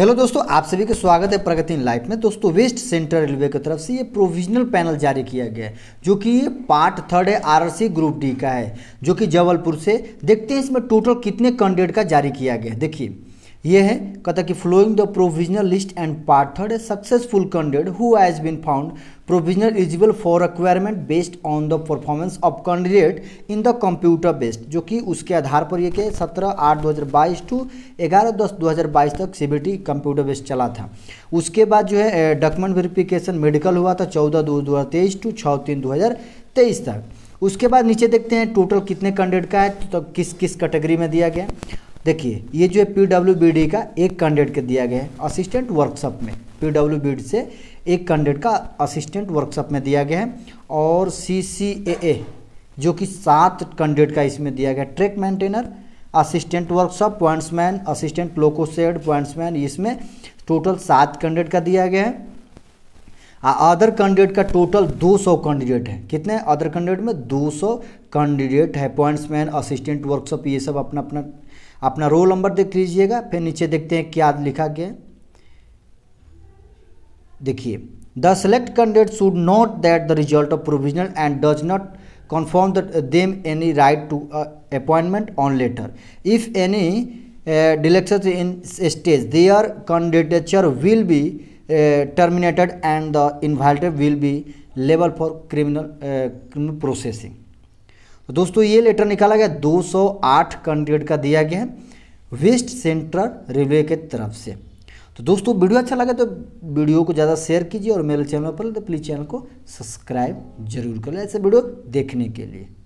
hello दोस्तों आप सभी का स्वागत है प्रगति इन लाइफ में दोस्तों वेस्ट सेंट्रल रेलवे की तरफ से ये प्रोविजनल पैनल जारी किया गया है जो कि पार्ट थर्ड है आरआरसी ग्रुप डी का है जो कि जबलपुर से देखते हैं इसमें टोटल कितने कैंडिडेट का जारी किया गया है देखिए ये है कहता कि following the provisional list and part third successful candidate who has been found provisional eligible for requirement based on the performance of candidate in the computer based जो कि उसके आधार पर यह के सत्रह आठ दो हज़ार बाईस टू ग्यारह दस दो हज़ार बाईस तक सीबीटी कंप्यूटर बेस्ड चला था उसके बाद जो है डॉक्यूमेंट वेरिफिकेशन मेडिकल हुआ था चौदह दो दो हज़ार तेईस टू छः तीन दो हज़ार तेईस तक उसके बाद नीचे देखते हैं टोटल कितने कैंडिडेट का है तो किस किस कैटेगरी में दिया गया देखिए ये जो है पी डब्ल्यू बी डी का एक कैंडिडेट के दिया गया है असिस्टेंट वर्कशॉप में पी डब्ल्यू बी डी से एक कैंडिडेट का असिस्टेंट वर्कशॉप में दिया गया है और सी सी ए जो कि सात कैंडिडेट का इसमें दिया गया track maintainer assistant workshop pointsman assistant loco shed pointsman इसमें टोटल सात कैंडिडेट का दिया गया है अदर कैंडिडेट का टोटल 200 कैंडिडेट है कितने अदर कैंडिडेट में 200 कैंडिडेट है पॉइंट्स मैन असिस्टेंट वर्कशॉप ये सब अपना अपना अपना रोल नंबर देख लीजिएगा फिर नीचे देखते हैं क्या लिखा गया देखिए the select candidate should not that the result of provisional and does not confirm them any right to appointment on letter if any deletion in stage uh, delections will be terminated and the invalid will be liable for criminal criminal processing दोस्तों ये letter निकाला गया 208 candidate का दिया गया है waste central railway के तरफ से तो दोस्तों वीडियो अच्छा लगे तो वीडियो को ज़्यादा शेयर कीजिए और मेरे चैनल पर तो प्लीज़ चैनल को सब्सक्राइब जरूर कर लें ऐसे वीडियो देखने के लिए